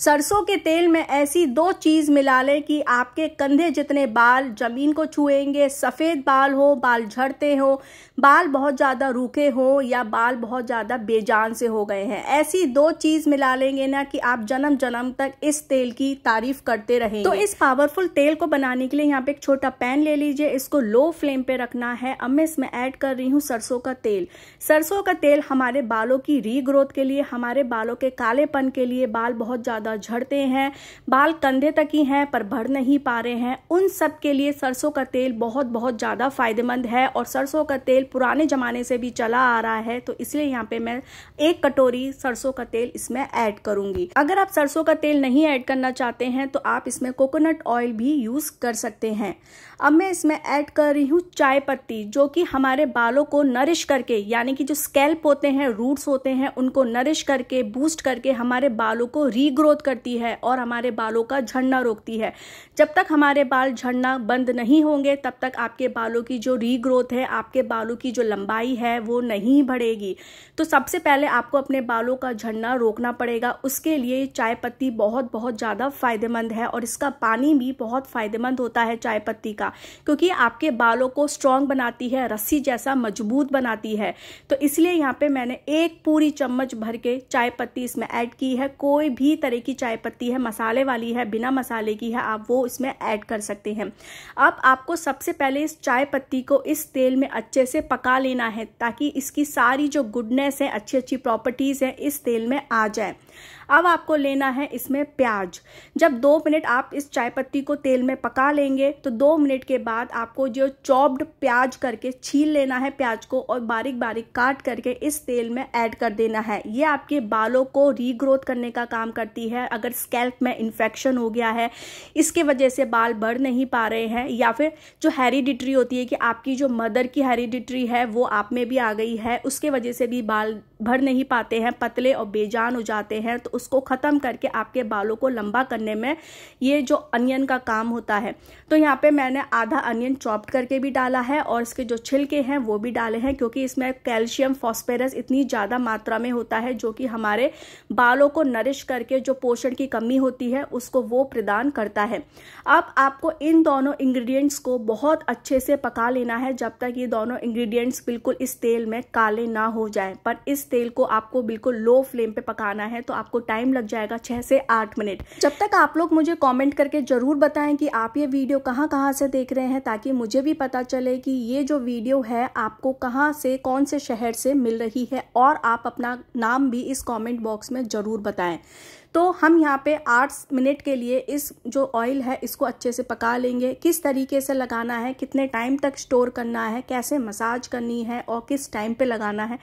सरसों के तेल में ऐसी दो चीज़ मिला लें कि आपके कंधे जितने बाल ज़मीन को छुएंगे सफ़ेद बाल हो बाल झड़ते हो बाल बहुत ज़्यादा रूखे हो या बाल बहुत ज़्यादा बेजान से हो गए हैं ऐसी दो चीज़ मिला लेंगे ना कि आप जन्म जन्म तक इस तेल की तारीफ करते रहेंगे तो इस पावरफुल तेल को बनाने के लिए यहाँ पे एक छोटा पैन ले लीजिए इसको लो फ्लेम पे रखना है अब मैं इसमें ऐड कर रही हूँ सरसों का तेल सरसों का तेल हमारे बालों की रीग्रोथ के लिए हमारे बालों के कालेपन के लिए बाल बहुत ज़्यादा ज़्यादा झड़ते हैं बाल कंधे तक ही हैं पर भर नहीं पा रहे हैं उन सब के लिए सरसों का तेल बहुत बहुत ज़्यादा फ़ायदेमंद है और सरसों का तेल पुराने ज़माने से भी चला आ रहा है तो इसलिए यहाँ पे मैं एक कटोरी सरसों का तेल इसमें ऐड करूँगी अगर आप सरसों का तेल नहीं ऐड करना चाहते हैं तो आप इसमें कोकोनट ऑयल भी यूज़ कर सकते हैं अब मैं इसमें ऐड कर रही हूँ चाय पत्ती जो कि हमारे बालों को नरिश करके यानी कि जो स्कैल्प होते हैं रूट्स होते हैं उनको नरिश करके बूस्ट करके हमारे बालों को रीग्रोथ विरोध करती है और हमारे बालों का झड़ना रोकती है जब तक हमारे बाल झड़ना बंद नहीं होंगे तब तक आपके बालों की जो रीग्रोथ है आपके बालों की जो लंबाई है वो नहीं बढ़ेगी तो सबसे पहले आपको अपने बालों का झड़ना रोकना पड़ेगा उसके लिए चाय पत्ती बहुत बहुत ज़्यादा फायदेमंद है और इसका पानी भी बहुत फायदेमंद होता है चाय पत्ती का क्योंकि आपके बालों को स्ट्रांग बनाती है रस्सी जैसा मजबूत बनाती है तो इसलिए यहाँ पे मैंने एक पूरी चम्मच भर के चाय पत्ती इसमें ऐड की है कोई भी तरह की चाय पत्ती है मसाले वाली है बिना मसाले की है आप वो इसमें ऐड कर सकते हैं अब आपको सबसे पहले इस चाय पत्ती को इस तेल में अच्छे से पका लेना है ताकि इसकी सारी जो गुडनेस है अच्छी अच्छी प्रॉपर्टीज़ है इस तेल में आ जाए अब आपको लेना है इसमें प्याज जब दो मिनट आप इस चाय पत्ती को तेल में पका लेंगे तो दो मिनट के बाद आपको जो चॉप्ड प्याज करके छील लेना है प्याज को और बारीक बारीक काट करके इस तेल में ऐड कर देना है ये आपके बालों को रीग्रोथ करने का काम करती है है अगर स्कैल्प में इन्फेक्शन हो गया है इसके वजह से बाल बढ़ नहीं पा रहे हैं या फिर जो हेरिडिट्री होती है कि आपकी जो मदर की हेरिडिट्री है वो आप में भी आ गई है उसके वजह से भी बाल भर नहीं पाते हैं पतले और बेजान हो जाते हैं तो उसको ख़त्म करके आपके बालों को लंबा करने में ये जो अनियन का काम होता है तो यहाँ पे मैंने आधा अनियन चॉप्ड करके भी डाला है और इसके जो छिलके हैं वो भी डाले हैं क्योंकि इसमें कैल्शियम फॉस्फेरस इतनी ज़्यादा मात्रा में होता है जो कि हमारे बालों को नरिश करके जो पोषण की कमी होती है उसको वो प्रदान करता है अब आपको इन दोनों इंग्रेडिएंट्स को बहुत अच्छे से पका लेना है जब तक ये दोनों इंग्रेडिएंट्स बिल्कुल इस तेल में काले ना हो जाए पर इस तेल को आपको बिल्कुल लो फ्लेम पे पकाना है तो आपको टाइम लग जाएगा छह से आठ मिनट जब तक आप लोग मुझे कॉमेंट करके ज़रूर बताएं कि आप ये वीडियो कहाँ कहाँ से देख रहे हैं ताकि मुझे भी पता चले कि ये जो वीडियो है आपको कहाँ से कौन से शहर से मिल रही है और आप अपना नाम भी इस कॉमेंट बॉक्स में ज़रूर बताएं तो हम यहाँ पे आठ मिनट के लिए इस जो ऑयल है इसको अच्छे से पका लेंगे किस तरीके से लगाना है कितने टाइम तक स्टोर करना है कैसे मसाज करनी है और किस टाइम पे लगाना है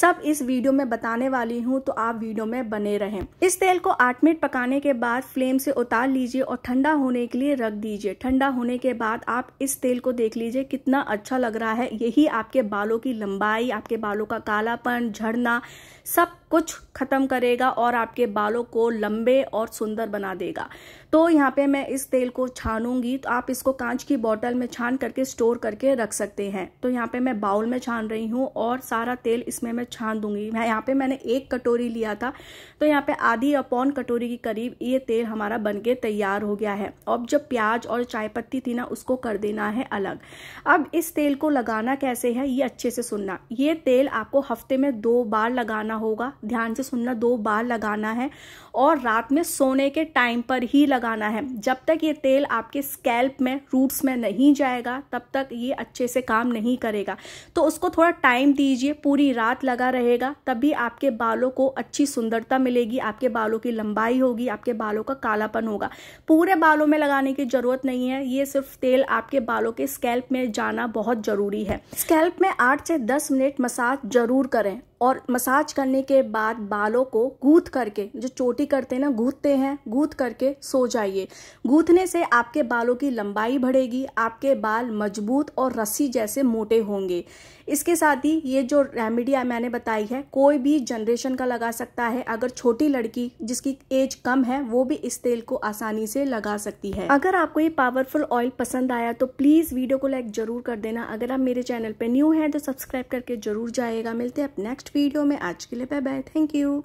सब इस वीडियो में बताने वाली हूँ तो आप वीडियो में बने रहें इस तेल को आठ मिनट पकाने के बाद फ्लेम से उतार लीजिए और ठंडा होने के लिए रख दीजिए ठंडा होने के बाद आप इस तेल को देख लीजिए कितना अच्छा लग रहा है यही आपके बालों की लंबाई आपके बालों का कालापन झड़ना सब कुछ खत्म करेगा और आपके बालों को लंबे और सुंदर बना देगा तो यहाँ पे मैं इस तेल को छानूंगी तो आप इसको कांच की बोतल में छान करके स्टोर करके रख सकते हैं तो यहाँ पे मैं बाउल में छान रही हूँ और सारा तेल इसमें मैं छान दूंगी मैं यहाँ पे मैंने एक कटोरी लिया था तो यहाँ पे आधी अपौन कटोरी के करीब ये तेल हमारा बनके तैयार हो गया है अब जब प्याज और चाय पत्ती थी ना उसको कर देना है अलग अब इस तेल को लगाना कैसे है ये अच्छे से सुनना ये तेल आपको हफ्ते में दो बार लगाना होगा ध्यान से सुनना दो बार लगाना है और रात में सोने के टाइम पर ही लगाना है जब तक ये तेल आपके स्कैल्प में रूट्स में नहीं जाएगा तब तक ये अच्छे से काम नहीं करेगा तो उसको थोड़ा टाइम दीजिए पूरी रात लगा रहेगा तभी आपके बालों को अच्छी सुंदरता मिलेगी आपके बालों की लंबाई होगी आपके बालों का कालापन होगा पूरे बालों में लगाने की ज़रूरत नहीं है ये सिर्फ तेल आपके बालों के स्कैल्प में जाना बहुत ज़रूरी है स्कैल्प में आठ से दस मिनट मसाज ज़रूर करें और मसाज करने के बाद बालों को गूथ करके जो चोटी करते हैं ना गूथते हैं गूथ करके सो जाइए गूथने से आपके बालों की लंबाई बढ़ेगी आपके बाल मजबूत और रस्सी जैसे मोटे होंगे इसके साथ ही ये जो रेमेडी मैंने बताई है कोई भी जनरेशन का लगा सकता है अगर छोटी लड़की जिसकी एज कम है वो भी इस तेल को आसानी से लगा सकती है अगर आपको ये पावरफुल ऑयल पसंद आया तो प्लीज़ वीडियो को लाइक ज़रूर कर देना अगर आप मेरे चैनल पर न्यू हैं तो सब्सक्राइब करके ज़रूर जाएगा मिलते हैं नेक्स्ट नेक्स्ट वीडियो में आज के लिए बाय बाय थैंक यू